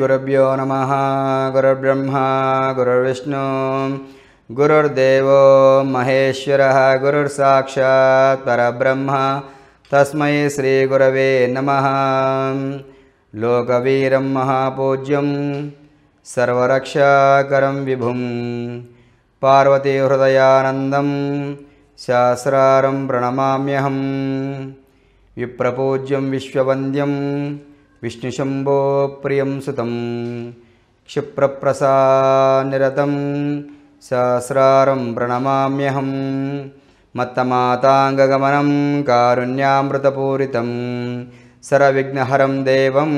गुरुभ्यो नमः गुरुब्रह्मा गुरुविष्णु गुरुर्देवो महेश्वरः गुरुर्साक्षात् परब्रह्म तस्मै श्रीगुरवे नमः लोकवीरं महापूज्यं सर्वरक्षाकरं विभुं पार्वतीहृदयानन्दं शास्रारं प्रणमाम्यहं विप्रपूज्यं विश्ववन्द्यं విష్ణుశంభో ప్రియం సుతం క్షిప్రప్రసానిరతం సహస్రారం ప్రణమామ్యహం మత్తమాతాంగగమనం కారుణ్యామృతపూరితం సరవిఘ్నహరం దేవం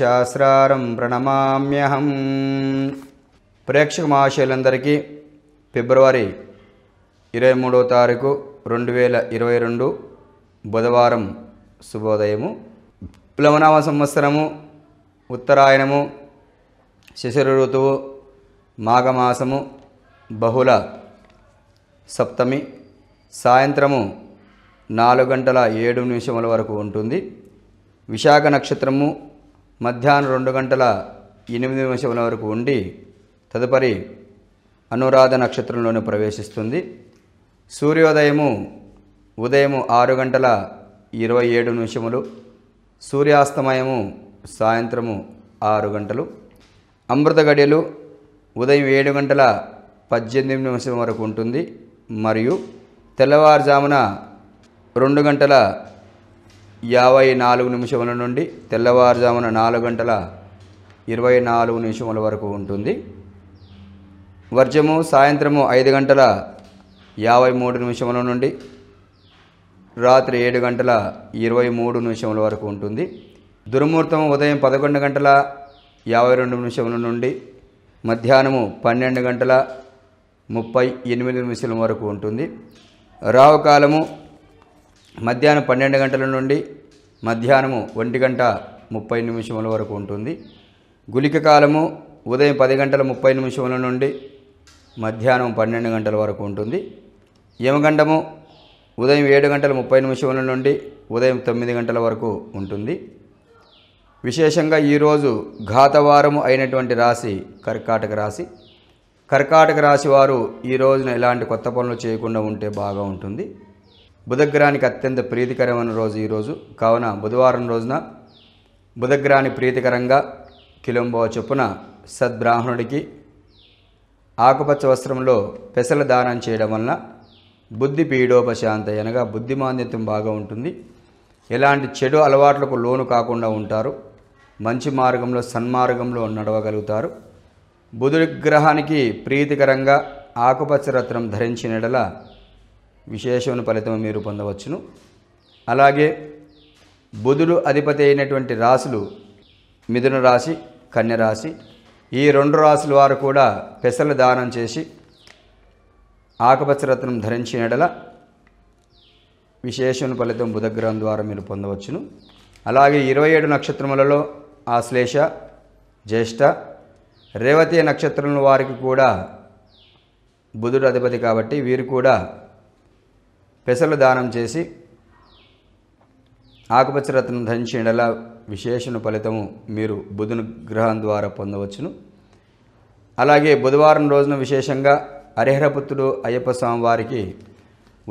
శాస్త్రారం ప్రణమామ్యహం ప్రేక్షక మహాశయులందరికీ ఫిబ్రవరి ఇరవై మూడో తారీఖు రెండు వేల ఇరవై రెండు బుధవారం శుభోదయము ప్లవనామ సంవత్సరము ఉత్తరాయణము శిశిర ఋతువు మాఘమాసము బహుళ సప్తమి సాయంత్రము నాలుగు గంటల ఏడు నిమిషముల వరకు ఉంటుంది విశాఖ నక్షత్రము మధ్యాహ్నం రెండు గంటల ఎనిమిది నిమిషముల వరకు ఉండి తదుపరి అనురాధ నక్షత్రంలోనే ప్రవేశిస్తుంది సూర్యోదయము ఉదయము ఆరు గంటల ఇరవై ఏడు నిమిషములు సూర్యాస్తమయము సాయంత్రము ఆరు గంటలు అమృత గడియలు ఉదయం ఏడు గంటల పద్దెనిమిది నిమిషం వరకు ఉంటుంది మరియు తెల్లవారుజామున రెండు గంటల యాభై నాలుగు నిమిషముల నుండి తెల్లవారుజామున నాలుగు గంటల ఇరవై నాలుగు నిమిషముల వరకు ఉంటుంది వర్జము సాయంత్రము ఐదు గంటల యాభై మూడు నిమిషముల నుండి రాత్రి ఏడు గంటల ఇరవై మూడు నిమిషముల వరకు ఉంటుంది దుర్ముహూర్తం ఉదయం పదకొండు గంటల యాభై రెండు నిమిషముల నుండి మధ్యాహ్నము పన్నెండు గంటల ముప్పై ఎనిమిది నిమిషాల వరకు ఉంటుంది రావుకాలము మధ్యాహ్నం పన్నెండు గంటల నుండి మధ్యాహ్నము ఒంటి గంట ముప్పై నిమిషముల వరకు ఉంటుంది గులిక కాలము ఉదయం పది గంటల ముప్పై నిమిషముల నుండి మధ్యాహ్నం పన్నెండు గంటల వరకు ఉంటుంది యమగండము ఉదయం ఏడు గంటల ముప్పై నిమిషముల నుండి ఉదయం తొమ్మిది గంటల వరకు ఉంటుంది విశేషంగా ఈరోజు ఘాతవారము అయినటువంటి రాశి కర్కాటక రాశి కర్కాటక రాశి వారు ఈ రోజున ఎలాంటి కొత్త పనులు చేయకుండా ఉంటే బాగా ఉంటుంది బుధగ్రహానికి అత్యంత ప్రీతికరమైన రోజు ఈరోజు కావున బుధవారం రోజున బుధగ్రహాన్ని ప్రీతికరంగా కిలంబో చొప్పున సద్బ్రాహ్మణుడికి ఆకుపచ్చ వస్త్రంలో పెసల దానం చేయడం వలన బుద్ధి పీడోపశాంత అనగా బుద్ధిమాంద్యత్వం బాగా ఉంటుంది ఎలాంటి చెడు అలవాట్లకు లోను కాకుండా ఉంటారు మంచి మార్గంలో సన్మార్గంలో నడవగలుగుతారు బుధుడి గ్రహానికి ప్రీతికరంగా ఆకుపచ్చ రత్నం ధరించిన ఎడల విశేషమైన ఫలితం మీరు పొందవచ్చును అలాగే బుధుడు అధిపతి అయినటువంటి రాశులు మిథున రాశి కన్యరాశి ఈ రెండు రాశుల వారు కూడా పెసలు దానం చేసి ఆకుపచ్చ రత్నం ధరించిన ఎడల విశేషణ ఫలితం బుధగ్రహం ద్వారా మీరు పొందవచ్చును అలాగే ఇరవై ఏడు నక్షత్రములలో ఆశ్లేష జ్యేష్ఠ రేవతి నక్షత్రముల వారికి కూడా బుధుడు అధిపతి కాబట్టి వీరు కూడా పెసలు దానం చేసి ఆకుపచ్చ రత్నం ధరించిన ఎడల విశేషణ ఫలితము మీరు బుధుని గ్రహం ద్వారా పొందవచ్చును అలాగే బుధవారం రోజున విశేషంగా హరిహరపుత్రుడు అయ్యప్ప స్వామి వారికి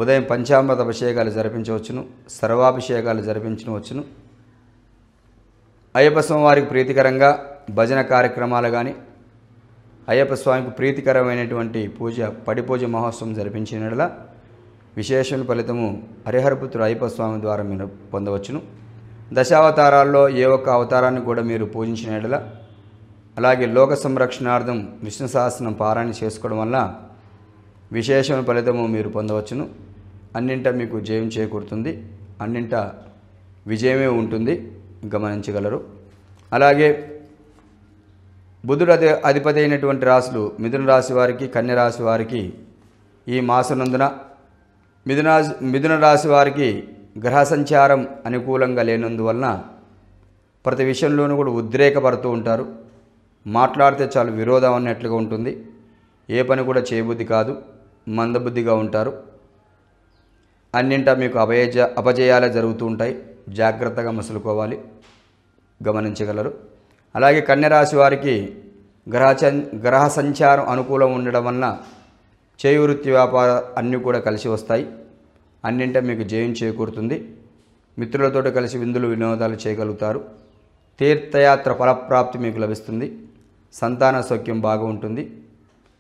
ఉదయం పంచామృత అభిషేకాలు జరిపించవచ్చును సర్వాభిషేకాలు జరిపించవచ్చును అయ్యప్ప స్వామి వారికి ప్రీతికరంగా భజన కార్యక్రమాలు కానీ అయ్యప్ప స్వామికి ప్రీతికరమైనటువంటి పూజ పడిపూజ మహోత్సవం జరిపించిన విశేషమైన ఫలితము హరిహరపుత్రుడు అయ్యప్ప స్వామి ద్వారా మీరు పొందవచ్చును దశావతారాల్లో ఏ ఒక్క అవతారాన్ని కూడా మీరు పూజించిన అలాగే లోక సంరక్షణార్థం విష్ణు సహస్రం పారాయణ చేసుకోవడం వల్ల విశేషమైన ఫలితము మీరు పొందవచ్చును అన్నింట మీకు జయం చేకూరుతుంది అన్నింట విజయమే ఉంటుంది గమనించగలరు అలాగే బుధుడు అధి అధిపతి అయినటువంటి రాశులు మిథున రాశి వారికి కన్య రాశి వారికి ఈ మాసనందున మిథున మిథున రాశి వారికి గ్రహ సంచారం అనుకూలంగా లేనందువలన ప్రతి విషయంలోనూ కూడా ఉద్రేకపడుతూ ఉంటారు మాట్లాడితే చాలు విరోధం అన్నట్లుగా ఉంటుంది ఏ పని కూడా చేయబుద్ధి కాదు మందబుద్ధిగా ఉంటారు అన్నింటా మీకు అపయజ అపజయాలు జరుగుతూ ఉంటాయి జాగ్రత్తగా మసులుకోవాలి గమనించగలరు అలాగే కన్యరాశి వారికి గ్రహ గ్రహ సంచారం అనుకూలం ఉండడం వలన చేయి వృత్తి వ్యాపార అన్నీ కూడా కలిసి వస్తాయి అన్నింట మీకు జయం చేకూరుతుంది మిత్రులతో కలిసి విందులు వినోదాలు చేయగలుగుతారు తీర్థయాత్ర ఫలప్రాప్తి మీకు లభిస్తుంది సంతాన సౌఖ్యం బాగా ఉంటుంది